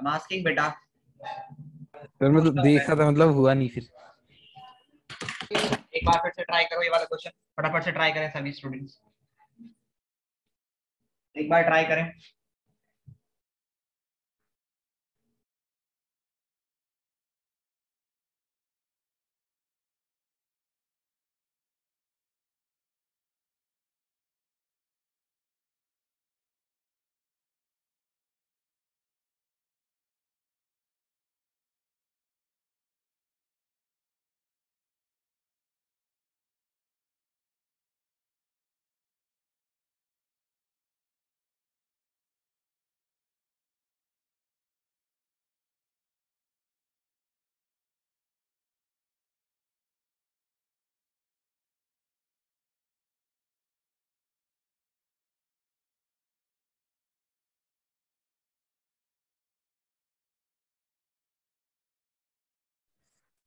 I'm asking बेटा फिर मतलब देखा था मतलब हुआ नहीं फिर एक बार फिर से ट्राई करो ये वाला क्वेश्चन फटाफट से ट्राई करें सभी स्टूडेंट्स एक बार ट्राई करें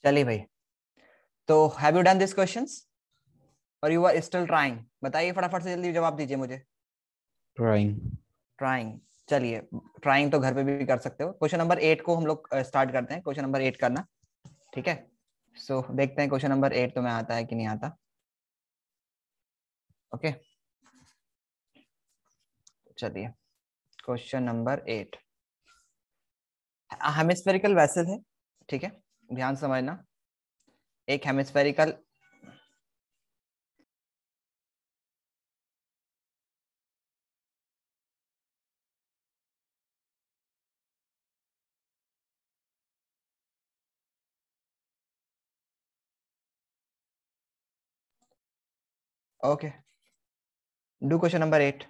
चलिए भाई तो have you done this question और यू आर स्टिल ट्राइंग बताइए फटाफट से जल्दी जवाब दीजिए मुझे ट्राइंग ट्राइंग चलिए ट्राइंग तो घर पे भी कर सकते हो क्वेश्चन नंबर एट को हम लोग स्टार्ट करते हैं क्वेश्चन नंबर एट करना ठीक है सो so, देखते हैं क्वेश्चन नंबर एट तुम्हें आता है कि नहीं आता ओके चलिए question number eight hemispherical vessel है ठीक है ध्यान समझना एक hemispherical okay do question number eight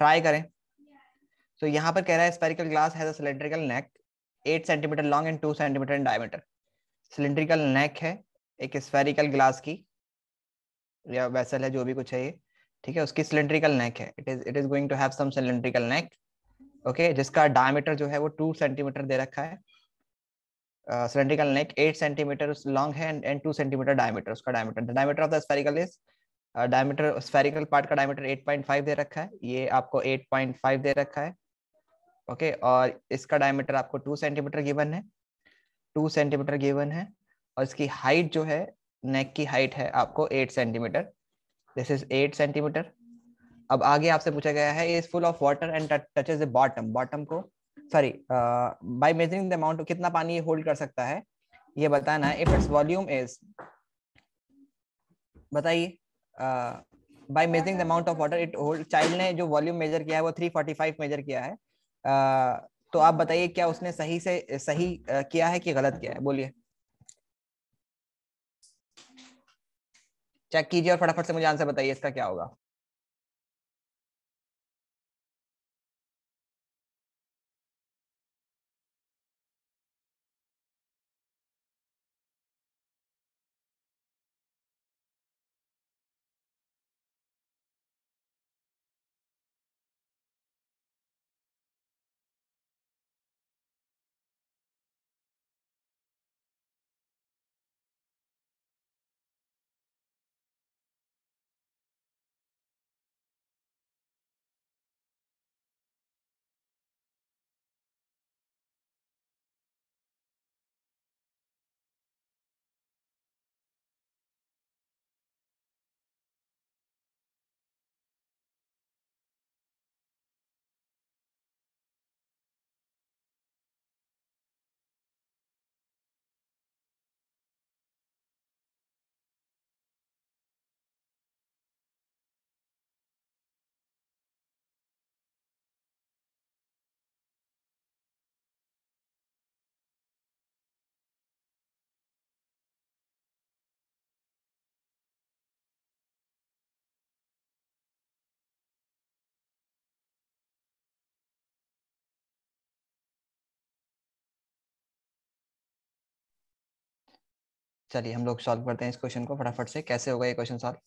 try करें तो so, यहाँ पर कह रहा है स्पेरिकल ग्लास है cylindrical neck eight centimetre long and two centimetre in diameter cylindrical neck है एक स्पेरिकल ग्लास की या वेसल है जो भी कुछ है ये ठीक है उसकी सिलेंड्रिकल नेक है it is it is going to have some cylindrical neck okay जिसका डायमीटर जो है वो टू सेंटीमीटर दे रखा है cylindrical neck eight centimetre long है एंड टू सेंटीमीटर डायमीटर उसका diameter diameter of the spherical is diameter spherical part का डायमीटर 8.5 दे रखा है ये आपको 8.5 दे रखा है ओके okay, और इसका डायमीटर आपको टू सेंटीमीटर गिवन है टू सेंटीमीटर गिवन है और इसकी हाइट जो है नेक की हाइट है आपको eight centimetre this is eight centimetre अब आगे आपसे पूछा गया है is full of water and touches bottom bottom को sorry by measuring the amount कितना पानी ये होल्ड कर सकता है ये बताना है इफ इट्स वॉल्यूम इज बताइए by measuring the amount of water it hold child ने जो वॉल्यूम मेजर किया है वो थ्री फोर्टी फाइव मेजर किया है uh, तो आप बताइए क्या उसने सही से सही किया है कि गलत किया है बोलिए चेक कीजिए और फटाफट से मुझे आंसर बताइए इसका क्या होगा चलिए हम लोग सॉल्व करते हैं इस क्वेश्चन को फटाफट से कैसे होगा ये क्वेश्चन सॉल्व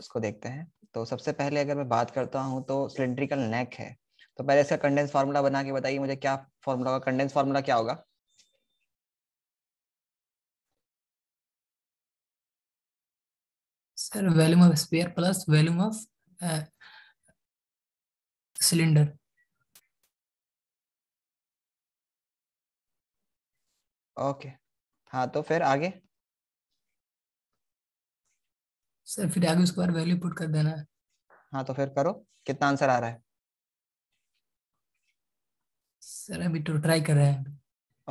उसको देखते हैं तो सबसे पहले अगर मैं बात करता हूँ तो सिलेंड्रिकल नेक है तो पहले इसका कंडेंस फार्मूला बना के बताइए मुझे क्या फॉर्मूला होगा कंडेंस फार्मूला क्या होगा sir of plus volume of cylinder okay हाँ तो फिर आगे सर फिर आगे उसके बाद वैल्यू पुट कर देना है हाँ तो फिर करो कितना आंसर आ रहा है सर अभी तो ट्राई कर रहे हैं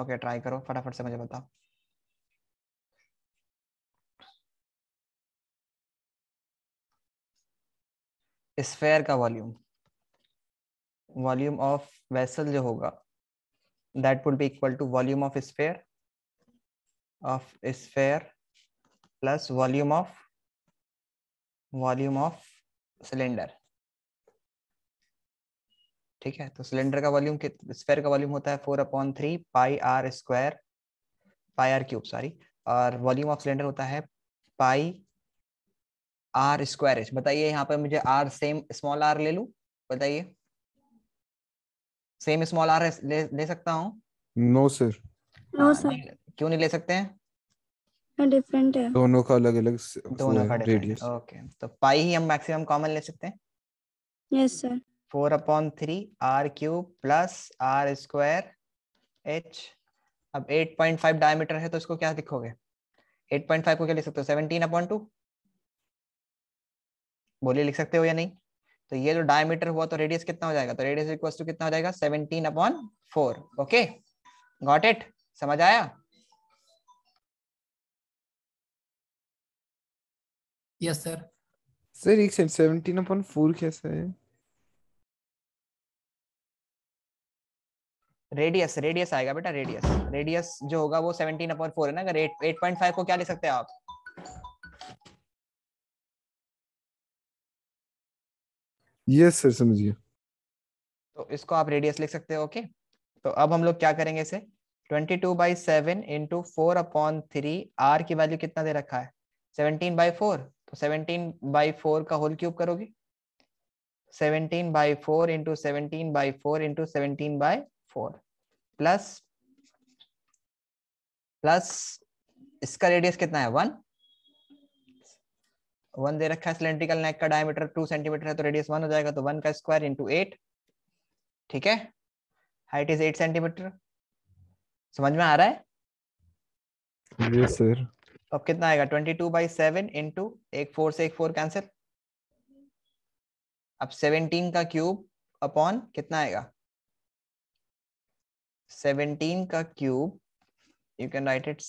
ओके ट्राई करो फटाफट से मुझे बताओ स्फेयर का वॉल्यूम वॉल्यूम ऑफ वेसल जो होगा that would be equal to volume of sphere of sphere plus volume of volume of cylinder ठीक है तो सिलेंडर का वॉल्यूम स्क्वायर का वॉल्यूम होता है four upon three pi r square pi r cube sorry और वॉल्यूम ऑफ सिलेंडर होता है पाई आर स्क्वायर एच बताइए यहाँ पर मुझे आर सेम स्मॉल आर ले लू बताइए सेम स्मॉल आर ले, ले सकता हूँ नो सर नो सर क्यों नहीं ले सकते हैं डिफरेंट हाँ, है दोनों का अलग अलग दोनों का रेडियस ओके तो पाई ही हम मैक्सिमम कॉमन ले सकते हैं yes sir four upon three r cube plus r square h अब 8.5 डायमीटर है तो इसको क्या लिखोगे 8.5 को क्या लिख सकते हो 17 अपॉन टू बोलिए लिख सकते हो या नहीं तो ये जो डायमीटर हुआ तो रेडियस कितना हो जाएगा तो रेडियस इक्वल टू कितना हो जाएगा 17 upon four okay got it समझ आया यस सर सर एक सेकंड 17 अपॉन फोर कैसा है रेडियस रेडियस आएगा बेटा रेडियस रेडियस जो होगा वो 17 अपॉन फोर है ना अगर पॉइंट फाइव को क्या ले सकते हैं आप यस सर समझिए तो इसको आप रेडियस लिख सकते हो ओके तो अब हम लोग क्या करेंगे इसे 22 two by seven into four upon three r की वैल्यू कितना दे रखा है 17 by four seventeen by four का होल क्यूब करोगे seventeen by four into seventeen by four into seventeen by four plus plus इसका रेडियस कितना है वन वन दे रखा है सिलेंड्रिकल नेक का डायमीटर टू सेंटीमीटर है तो रेडियस वन हो जाएगा तो वन का स्क्वायर इंटू एट ठीक है हाइट इज एट सेंटीमीटर समझ में आ रहा है यस सर अब कितना आएगा twenty two by seven into एक फोर से एक फोर कैंसिल अब सेवनटीन का क्यूब अपॉन कितना आएगा सेवनटीन का cube you can write it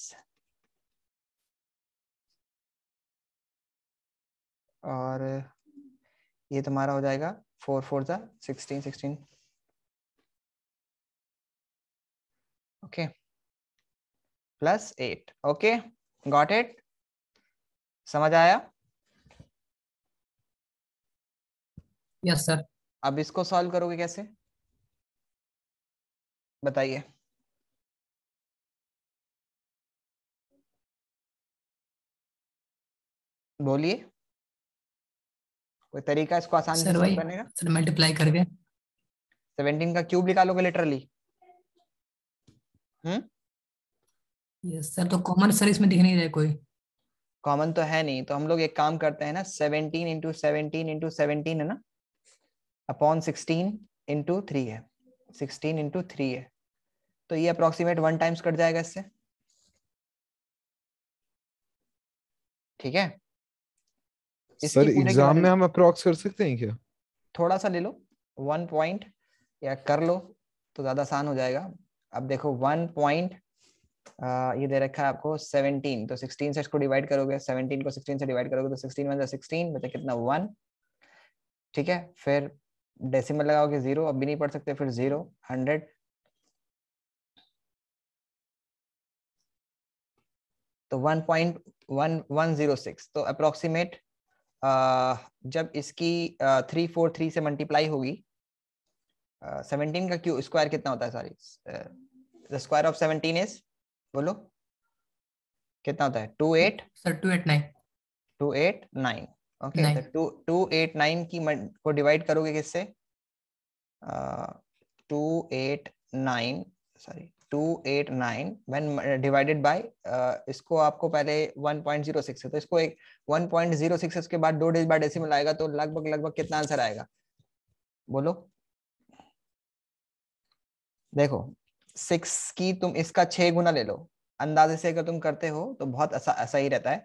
और ये तुम्हारा हो जाएगा फोर फोर था sixteen sixteen okay plus eight okay got it समझ आया यस सर अब इसको सॉल्व करोगे कैसे बताइए बोलिए कोई तरीका इसको आसान सर बनेगा सर मल्टीप्लाई कर दिया का क्यूब निकालोगे लिटरली हम्म यस सर तो कॉमन सर इसमें दिख नहीं रहे कोई कॉमन तो है नहीं तो हम लोग एक काम करते हैं ना seventeen into seventeen into seventeen है ना अपॉन सिक्सटीन इंटू थ्री है सिक्सटीन इंटू थ्री है तो ये अप्रोक्सीमेट वन टाइम्स कट जाएगा इससे ठीक है सर एग्जाम में हम अप्रोक्स कर सकते हैं क्या थोड़ा सा ले लो वन पॉइंट या कर लो तो ज्यादा आसान हो जाएगा अब देखो वन पॉइंट Uh, ये दे रखा है आपको 17 तो 16 से इसको डिवाइड करोगे 17 को 16 से डिवाइड करोगे तो 16 वन 16 बचा कितना वन ठीक है फिर डेसिमल लगाओगे जीरो अब भी नहीं पढ़ सकते फिर जीरो हंड्रेड तो one point one one zero six तो अप्रोक्सीमेट uh, जब इसकी थ्री फोर थ्री से मल्टीप्लाई होगी सेवनटीन uh, का क्यू स्क्वायर कितना होता है sorry the square of seventeen is बोलो कितना होता है two eight sir two eight nine two eight nine okay तो टू टू एट नाइन की को डिवाइड करोगे किससे two eight nine sorry two eight nine when divided by इसको आपको पहले वन पॉइंट जीरो सिक्स है तो इसको एक वन पॉइंट जीरो सिक्स उसके बाद दो डिजिट बाय डेसी में लाएगा तो लगभग लगभग कितना आंसर आएगा बोलो देखो सिक्स की तुम इसका छह गुना ले लो अंदाजे से अगर तुम करते हो तो बहुत ऐसा ऐसा ही रहता है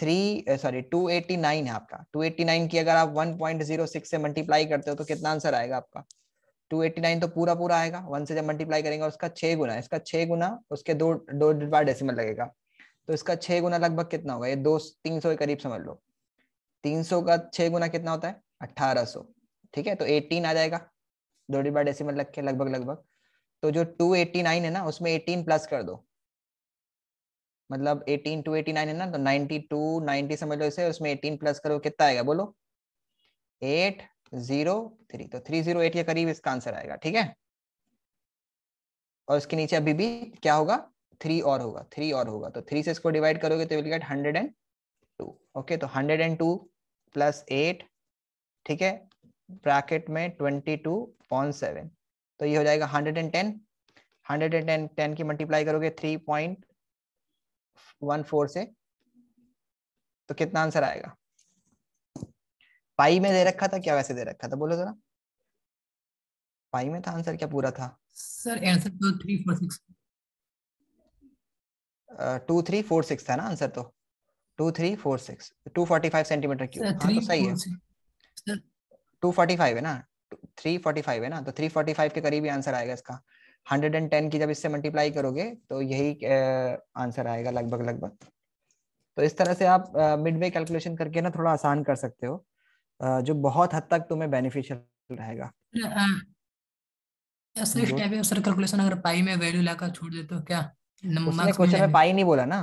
three sorry two eighty nine है आपका टू एटी नाइन की अगर आप वन पॉइंट जीरो सिक्स से मल्टीप्लाई करते हो तो कितना आंसर आएगा आपका टू एटी नाइन तो पूरा पूरा आएगा वन से जब मल्टीप्लाई करेंगे उसका छह गुना इसका छह गुना उसके दो दो बार डेसिमल लगेगा तो इसका छह गुना लगभग कितना होगा ये दो तीन सौ के करीब समझ लो तीन सौ का छह गुना कितना होता है अट्ठारह सौ ठीक है तो एटीन आ जाएगा दो डिबार डेसिमल लग के लगभग लगभग तो जो 289 है ना उसमें 18 प्लस कर दो मतलब 18 289 है ना तो 92 90 समझ लो इसे उसमें 18 प्लस करो कितना आएगा बोलो 8 0 3 तो 308 के करीब इसका आंसर आएगा ठीक है और उसके नीचे अभी भी क्या होगा थ्री और होगा थ्री और होगा तो थ्री से इसको डिवाइड करोगे तो will get hundred and two okay तो hundred and two plus eight ठीक है ब्रैकेट में ट्वेंटी टू पॉइंट सेवन तो ये हो जाएगा hundred and ten hundred and ten ten की मल्टीप्लाई करोगे थ्री पॉइंट वन फोर से तो कितना आंसर आएगा पाई में दे रखा था क्या वैसे दे रखा था बोलो जरा पाई में था आंसर क्या पूरा था सर आंसर तो three four six two three four six था ना आंसर तो two three four six two forty five centimetre cube तो सही है टू फोर्टी फाइव है ना थ्री फोर्टी फाइव है ना तो थ्री फोर्टी फाइव के करीब ही आंसर आएगा इसका हंड्रेड एंड टेन की जब इससे मल्टीप्लाई करोगे तो यही आंसर आएगा लगभग लगभग तो इस तरह से आप मिड वे कैलकुलेशन करके ना थोड़ा आसान कर सकते हो जो बहुत हद तक तुम्हें बेनिफिशियल रहेगा कैलकुलेशन अगर पाई में वैल्यू लाकर छोड़ देते हो क्या उसने क्वेश्चन में पाई नहीं बोला ना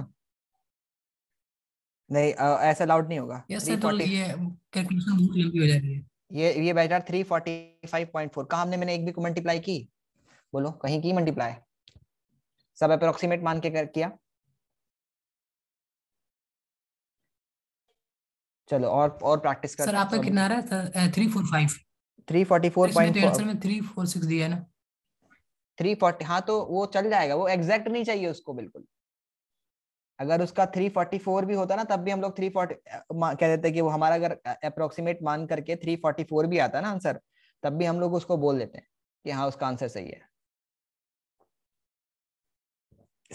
नहीं ऐसा अलाउड नहीं होगा तो ये कैलकुलेशन बहुत लंबी हो जाती है ये ये बैठा three forty five point four कहा हमने मैंने एक भी को मल्टीप्लाई की बोलो कहीं की मल्टीप्लाई सब अप्रोक्सीमेट मान के कर किया चलो और और प्रैक्टिस कर सर आपका कितना रहा था three four five three forty four point answer में थ्री फोर सिक्स दिया ना थ्री फोर्टी हाँ तो वो चल जाएगा वो एग्जैक्ट नहीं चाहिए उसको बिल्कुल अगर उसका 344 भी होता ना तब भी हम लोग 340 कह देते कि वो हमारा अगर अप्रोक्सीमेट मान करके 344 भी आता ना आंसर तब भी हम लोग उसको बोल देते हैं कि हाँ उसका आंसर सही है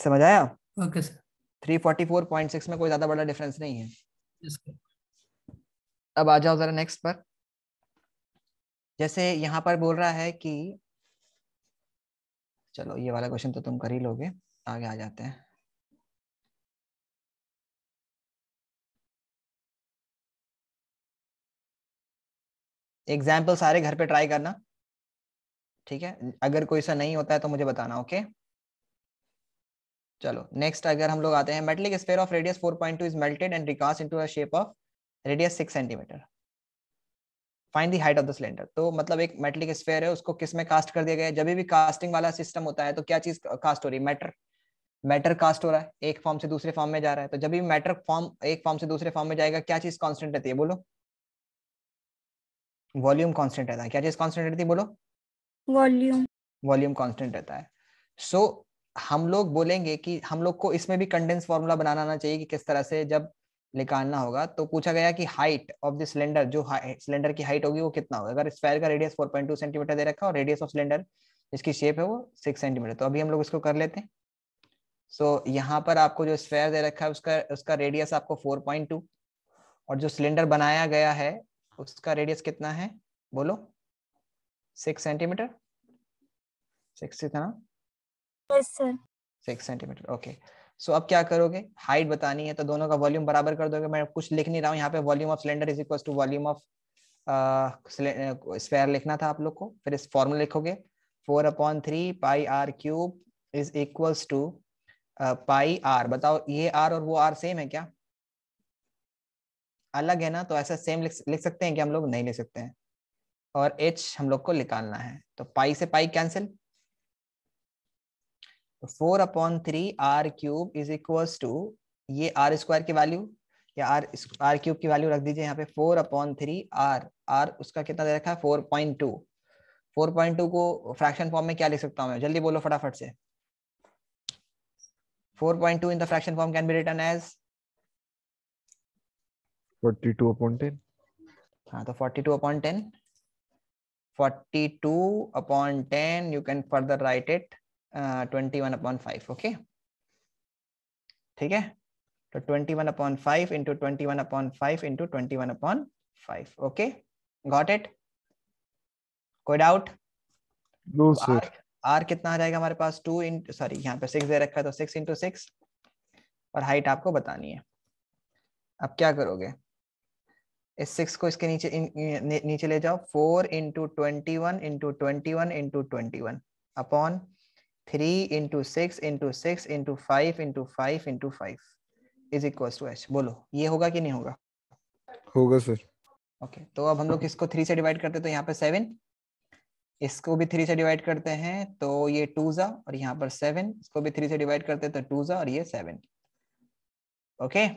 समझ आया ओके सर 344.6 में कोई ज्यादा बड़ा डिफरेंस नहीं है yes, अब आ जाओ जरा नेक्स्ट पर जैसे यहाँ पर बोल रहा है कि चलो ये वाला क्वेश्चन तो तुम कर ही लोगे आगे आ जाते हैं एग्जाम्पल सारे घर पे ट्राई करना ठीक है अगर कोई सा नहीं होता है तो मुझे बताना ओके चलो नेक्स्ट अगर हम लोग आते हैं metallic sphere of radius 4.2 is melted and recast into a shape of radius 6 centimetre find the height of the cylinder तो मतलब एक मेटलिक स्पेयर है उसको किस में कास्ट कर दिया गया है जब भी कास्टिंग वाला सिस्टम होता है तो क्या चीज कास्ट हो रही है मैटर मैटर कास्ट हो रहा है एक फॉर्म से दूसरे फॉर्म में जा रहा है तो जब भी मैटर फॉर्म एक फॉर्म से दूसरे फॉर्म में जाएगा क्या चीज कॉन्स्टेंट रहती है बोलो वॉल्यूम कांस्टेंट रहता है क्या चीज कांस्टेंट रहती है बोलो वॉल्यूम वॉल्यूम कांस्टेंट रहता है सो so, हम लोग बोलेंगे कि हम लोग को इसमें भी कंडेंस फॉर्मूला बनाना आना चाहिए कि किस तरह से जब निकालना होगा तो पूछा गया कि हाइट ऑफ द सिलेंडर जो सिलेंडर की हाइट होगी वो कितना होगा अगर स्क्वायर का रेडियस 4.2 सेंटीमीटर दे रखा और रेडियस ऑफ सिलेंडर जिसकी शेप है वो 6 सेंटीमीटर तो अभी हम लोग इसको कर लेते हैं सो so, यहाँ पर आपको जो स्क्वायर दे रखा है उसका उसका रेडियस आपको 4.2 और जो सिलेंडर बनाया गया है उसका रेडियस कितना है बोलो सिक्स सेंटीमीटर सिक्स कितना सिक्स सेंटीमीटर ओके सो अब क्या करोगे हाइट बतानी है तो दोनों का वॉल्यूम बराबर कर दोगे मैं कुछ लिख नहीं रहा हूँ यहाँ पे volume of cylinder is equal to volume of square लिखना था आप लोग को फिर इस फॉर्मूला लिखोगे four upon three pi r cube is equals to pi r बताओ ये आर और वो आर सेम है क्या अलग है ना तो ऐसा सेम लिख, लिख सकते हैं कि हम लोग नहीं लिख सकते हैं और एच हम लोग को निकालना है तो पाई से पाई कैंसिल तो four upon three r cube is equals to ये आर स्क्वायर की वैल्यू या आर आर क्यूब की वैल्यू रख दीजिए यहाँ पे four upon three r r उसका कितना दे रखा है four point two four point two को फ्रैक्शन फॉर्म में क्या लिख सकता हूँ मैं जल्दी बोलो फटाफट से four point 4.2 in the fraction form can be written as forty हाँ तो ठीक है तो कोई तो आर कितना आ जाएगा हमारे पास टू इंटू सॉरी यहाँ पे सिक्स दे रखा है तो सिक्स इंटू सिक्स और हाइट आपको बतानी है अब क्या करोगे इस सिक्स को इसके नीचे नी, नीचे ले जाओ four into twenty one into twenty one into twenty one upon three into six into six into five into five into five is equal to h बोलो ये होगा कि नहीं होगा होगा सर ओके तो अब हम लोग इसको थ्री से डिवाइड करते तो यहाँ पे सेवन इसको भी थ्री से डिवाइड करते हैं तो ये टू जा और यहाँ पर सेवन इसको भी थ्री से डिवाइड करते हैं तो टू जा और ये सेवन ओके okay?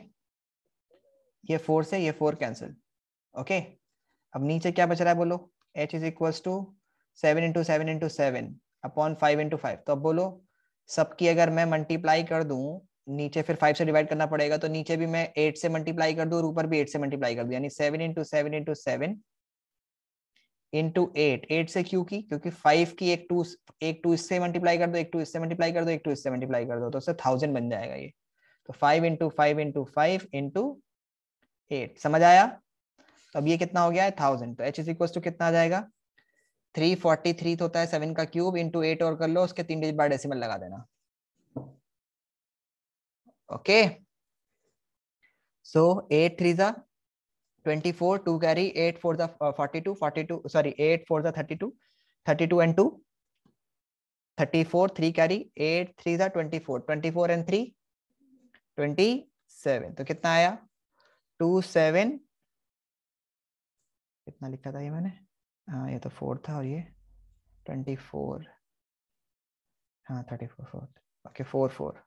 ये फोर से ये फोर कैंसिल ओके अब नीचे क्या बच रहा है बोलो h is equal to seven into seven into seven upon five into five तो अब बोलो सबकी अगर मैं मल्टीप्लाई कर दूं नीचे फिर फाइव से डिवाइड करना पड़ेगा तो नीचे भी मैं एट से मल्टीप्लाई कर दूं और ऊपर भी एट से मल्टीप्लाई कर दू यानी seven into seven into seven into eight eight से क्यों की क्योंकि फाइव की एक टू एक टू इससे मल्टीप्लाई कर दो एक टू इससे मल्टीप्लाई कर दो एक टू इससे मल्टीप्लाई कर दो तो उससे थाउजेंड बन जाएगा ये तो five into five into five into eight समझ आया तो अब ये कितना हो गया है थाउजेंड तो एच इज इक्वल टू कितना आ जाएगा थ्री फोर्टी थ्री होता है सेवन का क्यूब इंटू एट और कर लो उसके तीन डिजिट बार डेसिमल लगा देना ओके सो एट थ्री जा twenty four two carry eight four जा forty two forty two sorry eight four जा thirty two thirty two and two thirty four three carry eight three जा twenty four twenty four and three twenty seven तो कितना आया to seven कितना लिखा था ये मैंने हाँ ये तो फोर था और ये ट्वेंटी फोर हाँ thirty four four okay four four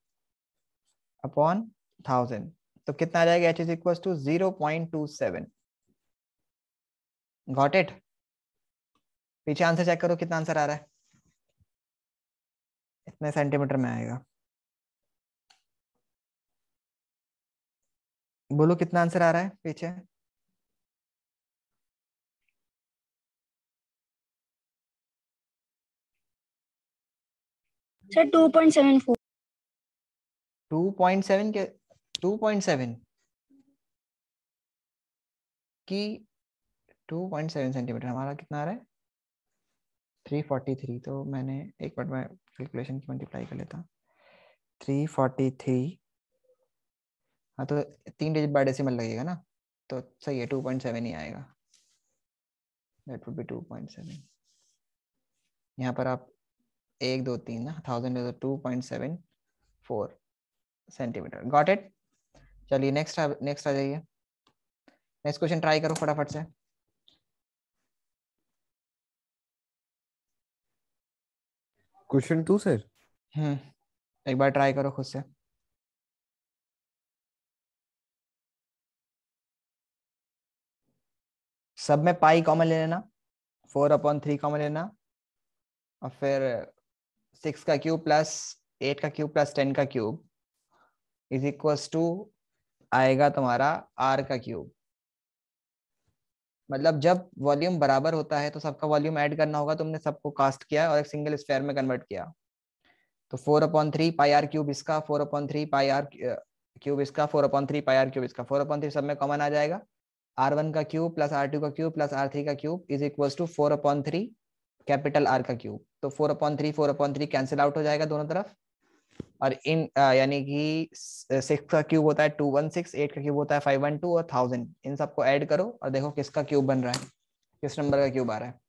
upon thousand तो कितना आ जाएगा h is equal to zero point two seven got it पीछे आंसर चेक करो कितना आंसर आ रहा है इतने सेंटीमीटर में आएगा बोलो कितना आंसर आ रहा है पीछे सर 2.74 2.7 के 2.7 की 2.7 सेंटीमीटर हमारा कितना आ रहा है 343 तो मैंने एक बार मैं कैलकुलेशन की मल्टीप्लाई कर लेता 343 हाँ तो तीन डिजिट बाय डेसिमल लगेगा ना तो सही है टू पॉइंट सेवन ही आएगा that would be two point seven यहाँ पर आप एक दो तीन ना thousand is two point seven four centimetre got it चलिए नेक्स्ट नेक्स्ट आ जाइए नेक्स्ट क्वेश्चन ट्राई करो फटाफट से क्वेश्चन टू सर हम्म एक बार ट्राई करो खुद से सब में पाई कॉमन ले लेना फोर अपॉन थ्री कॉमन लेना और फिर सिक्स का क्यूब प्लस एट का क्यूब प्लस टेन का क्यूब इज इक्व टू आएगा तुम्हारा आर का क्यूब मतलब जब वॉल्यूम बराबर होता है तो सबका वॉल्यूम ऐड करना होगा तुमने सबको कास्ट किया और एक सिंगल स्क्वायर में कन्वर्ट किया तो four upon three pi r cube इसका four upon three pi r cube इसका four upon three pi r cube इसका फोर अपॉइंट थ्री सब में कॉमन आ जाएगा आर वन का क्यूब प्लस आर टू का क्यूब प्लस आर थ्री का cube is equal to four upon three capital R का क्यूब तो four upon three four upon three cancel out हो जाएगा दोनों तरफ और इन यानी कि सिक्स का क्यूब होता है टू वन सिक्स एट का क्यूब होता है फाइव वन टू और थाउजेंड इन सबको ऐड करो और देखो किसका क्यूब बन रहा है किस नंबर का क्यूब आ रहा है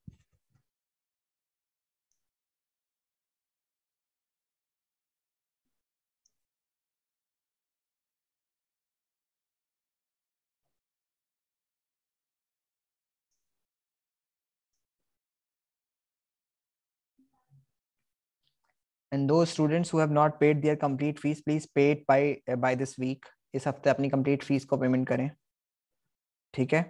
एंड दो students who have not paid their complete fees please paid by by this week इस हफ्ते अपनी कंप्लीट फीस को पेमेंट करें ठीक है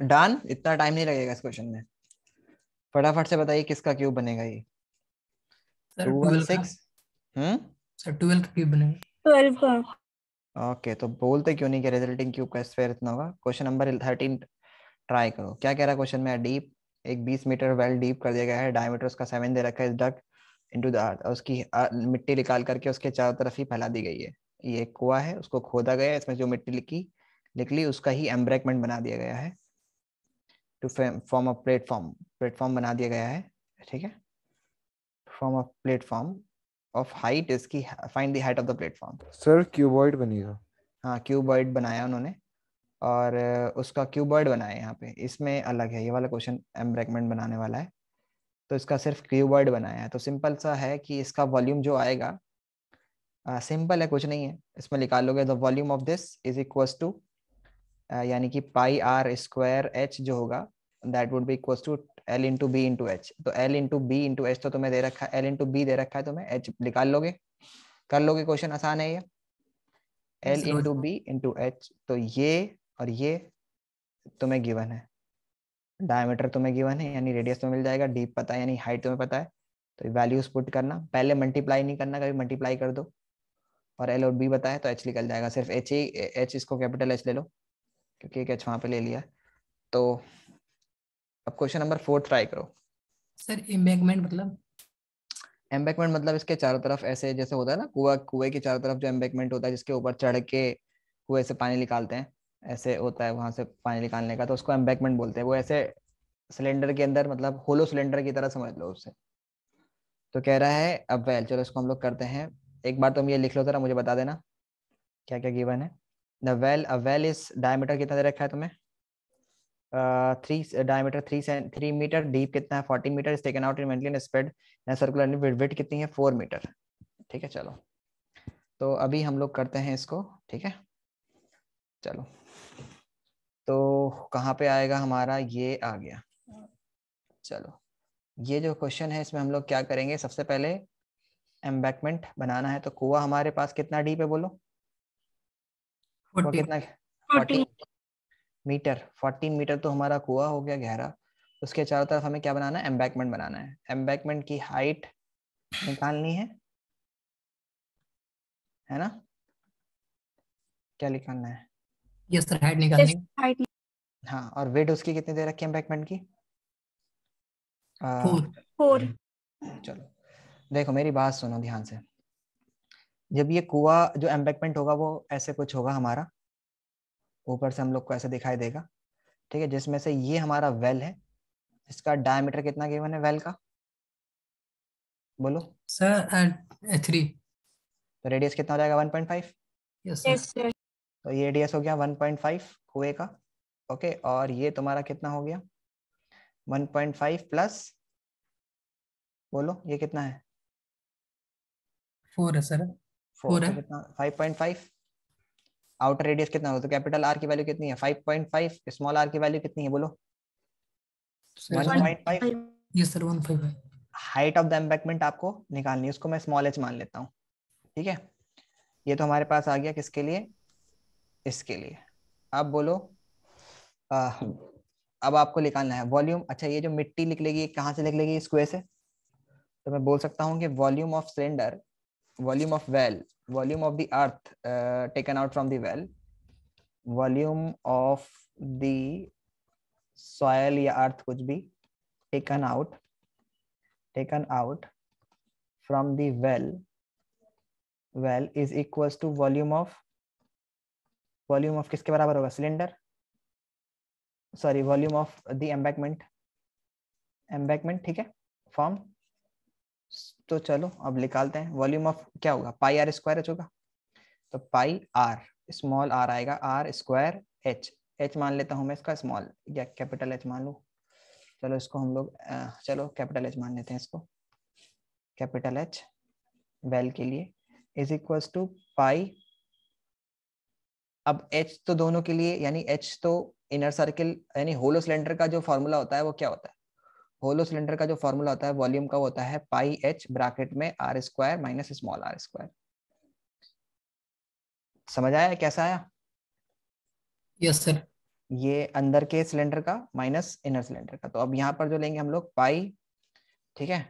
डन इतना टाइम नहीं लगेगा इस क्वेश्चन में फटाफट से बताइए किसका क्यूब बनेगा ये ओके हम्म? तो बोलते क्यों नहीं कि रिजल्टिंग क्यूब का स्क्वायर इतना होगा क्वेश्चन नंबर थर्टीन ट्राई करो क्या कह रहा है क्वेश्चन में डीप एक 20 मीटर वेल डीप कर दिया गया है डायमीटर उसका सेवन दे रखा है डक इनटू द अर्थ और उसकी मिट्टी निकाल करके उसके चारों तरफ ही फैला दी गई है ये एक कुआ है उसको खोदा गया इसमें जो मिट्टी निकली निकली उसका ही एम्ब्रेकमेंट बना दिया गया है to form a platform platform बना दिया गया है ठीक है form of platform of height इसकी find the height of the platform sir cuboid बनेगा हाँ क्यूबॉइड बनाया उन्होंने और उसका क्यूबॉइड बनाया यहाँ पे इसमें अलग है ये वाला क्वेश्चन एम्ब्रेगमेंट बनाने वाला है तो इसका सिर्फ क्यूबॉइड बनाया है तो सिंपल सा है कि इसका वॉल्यूम जो आएगा सिंपल uh, है कुछ नहीं है इसमें निकालोगे the volume of this is equal to यानी कि पाई आर स्क्वायर एच जो होगा that would be equal to l into b into h तो l into b into h तो तुम्हें दे रखा है एल इंटू बी दे रखा है तुम्हें एच निकाल लोगे कर लोगे क्वेश्चन आसान है ये l into b into h तो ये और ये तुम्हें गिवन है डायमीटर तुम्हें गिवन है यानी रेडियस तुम्हें मिल जाएगा डीप पता है यानी हाइट तुम्हें पता है तो वैल्यूज पुट करना पहले मल्टीप्लाई नहीं करना कभी मल्टीप्लाई कर दो और एल और बी बताए तो एच निकल जाएगा सिर्फ एच ही एच इसको कैपिटल एच ले लो क्योंकि एक एच वहाँ पे ले लिया तो अब क्वेश्चन नंबर फोर ट्राई करो सर एम्बैंकमेंट मतलब एम्बैंकमेंट मतलब इसके चारों तरफ ऐसे जैसे होता है ना कुआ कुएं के चारों तरफ जो एम्बैंकमेंट होता है जिसके ऊपर चढ़ के कुएं से पानी निकालते हैं ऐसे होता है वहां से पानी निकालने का तो उसको एम्बैंकमेंट बोलते हैं वो ऐसे सिलेंडर के अंदर मतलब होलो सिलेंडर की तरह समझ लो उससे तो कह रहा है अब वेल चलो इसको हम लोग करते हैं एक बार तुम ये लिख लो जरा मुझे बता देना क्या क्या गिवन है the well well is diameter कितना दे रखा है तुम्हें three diameter three three metre deep कितना है forty metre is taken out in spread circular width कितनी है फोर मीटर ठीक है चलो तो अभी हम लोग करते हैं इसको ठीक है चलो तो कहाँ पे आएगा हमारा ये आ गया चलो ये जो क्वेश्चन है इसमें हम लोग क्या करेंगे सबसे पहले एम्बैकमेंट बनाना है तो कुआ हमारे पास कितना डीप है बोलो वो मीटर फोर्टीन मीटर तो हमारा कुआ हो गया गहरा उसके चारों तरफ हमें क्या बनाना है एम्बैकमेंट बनाना है एम्बैकमेंट की हाइट निकालनी है है ना क्या निकालना है यस सर हाइट निकालनी हाँ और वेट उसकी कितनी दे रखी है एम्बैकमेंट की फोर फोर चलो देखो मेरी बात सुनो ध्यान से जब ये कुआ जो एम्बेकमेंट होगा वो ऐसे कुछ होगा हमारा ऊपर से हम लोग को ऐसे दिखाई देगा ठीक है जिसमें से ये हमारा वेल है इसका डायमीटर कितना गिवन है वेल का बोलो सर थ्री uh, तो रेडियस कितना हो जाएगा वन पॉइंट फाइव तो ये रेडियस हो गया वन पॉइंट फाइव कुए का ओके और ये तुम्हारा कितना हो गया वन पॉइंट फाइव प्लस बोलो ये कितना है फोर है सर फाइव आउटर रेडियस कितना होगा तो कैपिटल आर की वैल्यू कितनी है five point five small r की वैल्यू कितनी है बोलो हाइट ऑफ द एम्बेकमेंट आपको निकालनी है उसको मैं स्मॉल एच मान लेता हूँ ठीक है ये तो हमारे पास आ गया किसके लिए इसके लिए अब बोलो आ, अब आपको निकालना है वॉल्यूम अच्छा ये जो मिट्टी निकलेगी कहाँ से निकलेगी स्क्वायर से तो मैं बोल सकता हूँ कि volume of cylinder volume of well volume of the earth uh, taken out from the well volume of the soil या earth कुछ भी taken out taken out from the well well is equals to volume of volume of किसके बराबर होगा cylinder sorry volume of the embankment embankment ठीक है formed तो चलो अब निकालते हैं वॉल्यूम ऑफ क्या होगा पाई आर स्क्वायर एच होगा तो पाई आर स्मॉल आर आएगा आर स्क्वायर एच एच मान लेता हूँ मैं इसका स्मॉल या कैपिटल एच मान लू चलो इसको हम लोग चलो कैपिटल एच मान लेते हैं इसको कैपिटल एच वेल के लिए इज इक्वल्स टू पाई अब एच तो दोनों के लिए यानी एच तो इनर सर्किल यानी होलो सिलेंडर का जो फॉर्मूला होता है वो क्या होता है होलो सिलेंडर का जो फॉर्मूला होता है वॉल्यूम का होता है पाई एच ब्राकेट में r square minus small r square समझ आया कैसा आया यस सर ये अंदर के सिलेंडर का माइनस इनर सिलेंडर का तो अब यहाँ पर जो लेंगे हम लोग पाई ठीक है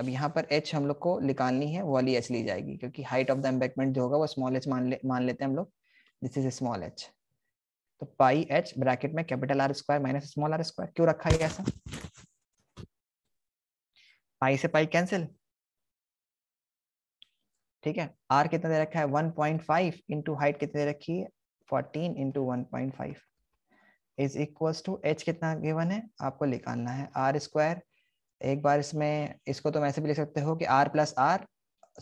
अब यहाँ पर एच हम लोग को निकालनी है वॉली एच ली जाएगी क्योंकि हाइट ऑफ द एम्बेकमेंट जो होगा वो स्मॉल एच मान ले मान लेते हैं हम लोग दिस इज स्मॉल एच तो पाई एच ब्रैकेट में capital R square minus small r square क्यों रखा है ऐसा पाई से पाई कैंसिल ठीक है आर कितना दे रखा है 1.5 पॉइंट फाइव इंटू हाइट कितनी दे रखी है 14 into one point five is equal to h कितना गिवन है आपको निकालना है आर स्क्वायर एक बार इसमें इसको तो ऐसे भी लिख सकते हो कि r plus r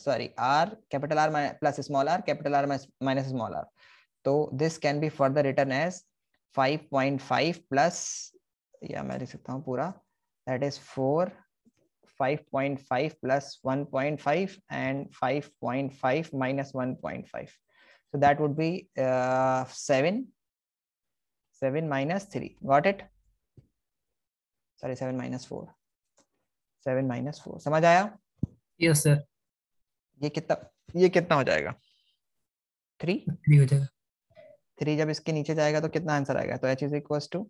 sorry r capital R plus small r capital R minus small r तो this can be further written as 5.5 plus या मैं लिख सकता हूँ पूरा that is 4 5.5 plus 1.5 and 5.5 minus 1.5. So that would be uh, 7, 7 minus 3. Got it? Sorry, 7 minus 4. 7 minus 4. समझ आया? Yes, sir. ये कितना ये कितना हो जाएगा थ्री थ्री हो जाएगा थ्री जब इसके नीचे जाएगा तो कितना आंसर आएगा तो h is equal to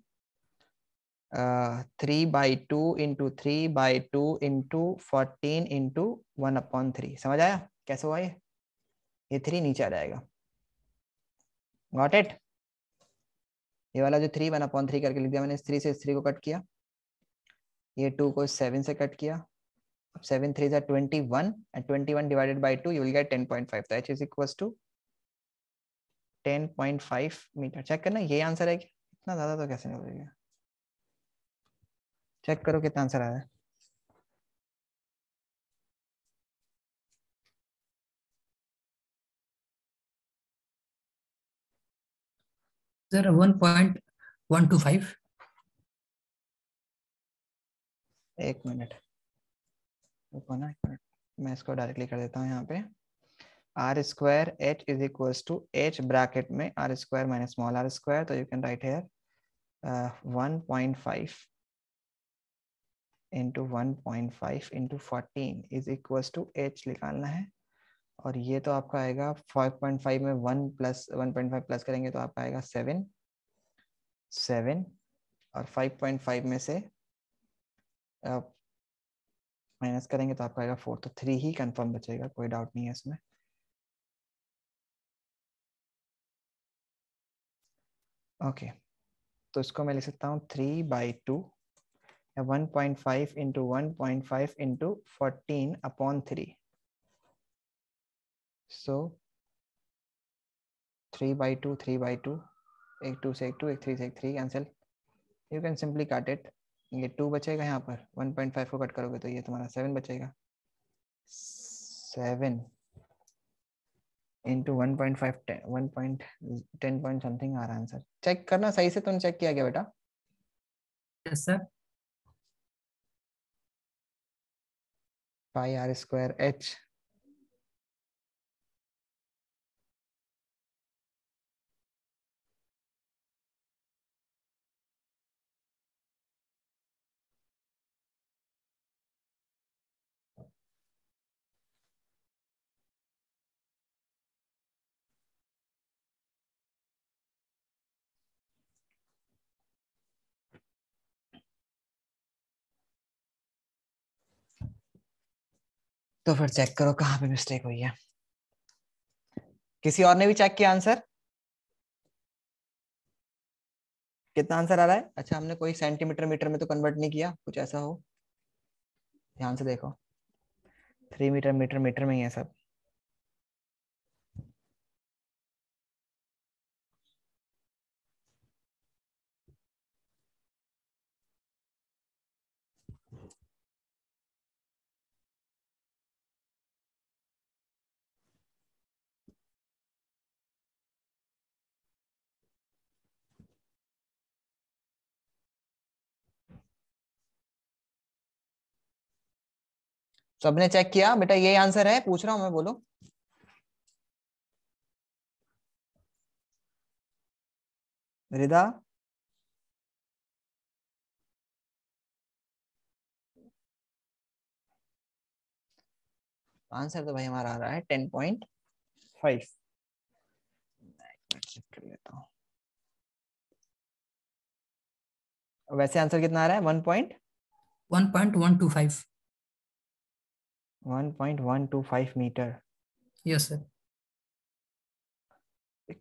three by two into three by two into fourteen into one upon three समझ आया कैसे हुआ ये ये थ्री नीचे आ जाएगा गॉट इट ये वाला जो थ्री वन अपॉन थ्री करके लिख दिया मैंने थ्री से थ्री को कट किया ये टू को सेवन से कट किया अब सेवन थ्री से twenty one and twenty one divided by two you'll get ten point five h is equal to ten point five metre check करना ये आंसर है क्या इतना ज़्यादा तो कैसे नहीं हो गया चेक करो कितना आंसर आया sir one point one two five एक मिनट रुको ना एक मिनट मैं इसको डायरेक्टली कर देता हूँ यहाँ पे r square h is equals to h bracket में r square minus small r square तो you can write here one point five into one point five into fourteen is equal to h निकालना है और ये तो आपका आएगा five point five में one plus one point five plus करेंगे तो आपका आएगा सेवन सेवन और फाइव पॉइंट फाइव में से माइनस करेंगे तो आपका आएगा फोर तो थ्री ही कंफर्म बचेगा कोई डाउट नहीं है इसमें ओके okay. तो इसको मैं लिख सकता हूँ three by two 1.5 into 1.5 into 14 upon 3. So 3 by 2, 3 by 2, 8 2 say 2, 8 3 say 3 cancel. You can simply cut it. ये 2 बचेगा यहाँ पर 1.5 को कट करोगे तो ये तुम्हारा 7 बचेगा 7 into one point five ten one point ten point something आ रहा है आंसर चेक करना सही से तुमने चेक किया क्या बेटा yes sir pi r square h तो फिर चेक करो कहाँ पे मिस्टेक हुई है किसी और ने भी चेक किया आंसर कितना आंसर आ रहा है अच्छा हमने कोई सेंटीमीटर मीटर में तो कन्वर्ट नहीं किया कुछ ऐसा हो ध्यान से देखो थ्री मीटर मीटर मीटर में ही है सब सबने तो चेक किया बेटा यही आंसर है पूछ रहा हूं मैं बोलो रिदा आंसर तो भाई हमारा आ रहा है टेन पॉइंट फाइव कर लेता वैसे आंसर कितना आ रहा है one point one point one two five 1.125 metre yes sir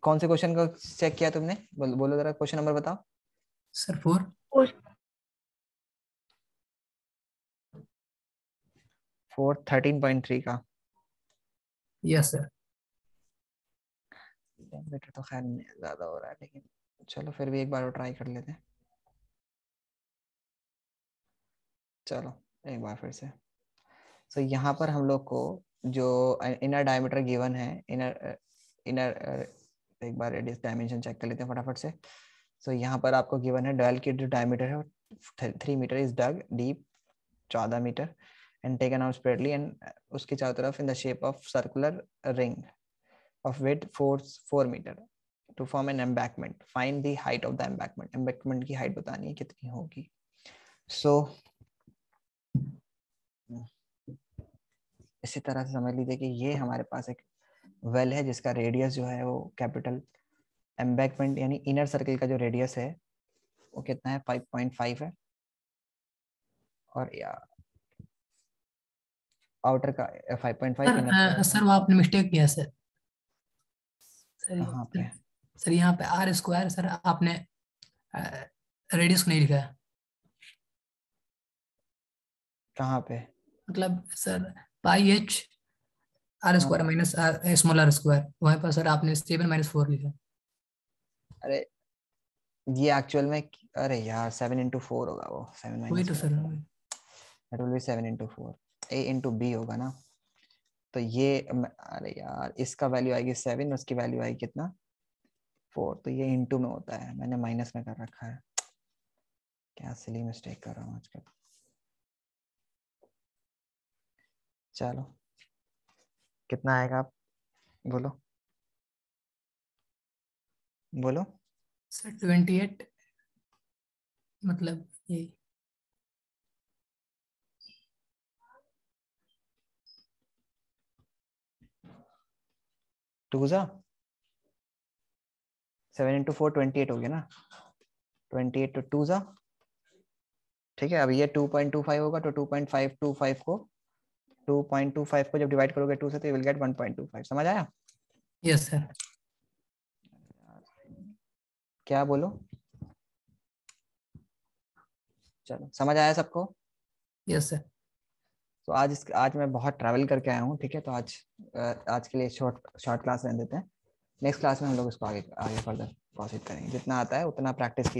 कौन से क्वेश्चन का चेक किया तुमने बोल, बोलो जरा क्वेश्चन नंबर बताओ sir four four thirteen point three का यस सर टेम्परेचर तो खैर ज्यादा हो रहा है लेकिन चलो फिर भी एक बार ट्राई कर लेते हैं चलो एक बार फिर से सो so, यहाँ पर हम लोग को जो इनर डायमीटर गिवन है इनर इनर एक बार रेडियस डायमेंशन चेक कर लेते हैं फटाफट से सो so, यहाँ पर आपको गिवन है डल की जो डायमीटर है three metre is dug deep चौदह मीटर एंड टेकन आउट स्प्रेडली एंड उसके चारों तरफ in the shape of circular ring of width four four metre to form an embankment find the height of the embankment embankment की height बतानी है कितनी होगी सो so, इसी तरह से समझ लीजिए कि ये हमारे पास एक वेल है जिसका रेडियस जो है वो कैपिटल एम्बैकमेंट यानी इनर सर्कल का जो रेडियस है वो कितना है 5.5 है और या आउटर का 5.5 सर, वो आपने मिस्टेक किया सर सर पे सर यहाँ पे आर स्क्वायर सर आपने रेडियस नहीं लिखा है कहाँ पे मतलब सर पाई एच आर हाँ। Square minus small r square वहीं पर सर आपने सेवन माइनस फोर लिखा अरे ये एक्चुअल में अरे यार सेवन इंटू फोर होगा वो सेवन माइनस वही तो sir that will be seven into four a into b होगा ना तो ये अरे यार इसका वैल्यू आएगी सेवन उसकी वैल्यू आएगी कितना फोर तो ये इंटू में होता है मैंने माइनस में कर रखा है क्या सिली मिस्टेक कर रहा हूँ आजकल चलो कितना आएगा आप बोलो बोलो सर ट्वेंटी एट मतलब यही टू जा seven into four twenty eight हो गया ना ट्वेंटी एट टू जा ठीक है अब ये टू पॉइंट टू फाइव होगा तो two point five two five को 2.25 को जब डिवाइड करोगे 2 से तो यू विल गेट 1.25 समझ आया यस yes, सर क्या बोलो चलो समझ आया सबको यस सर तो आज इस आज मैं बहुत ट्रैवल करके आया हूँ ठीक है तो आज आज के लिए शॉर्ट शॉर्ट क्लास रहने देते हैं नेक्स्ट क्लास में हम लोग इसको आगे आगे फर्दर प्रोसीड करेंगे जितना आता है उतना प्रैक्टिस कीजिए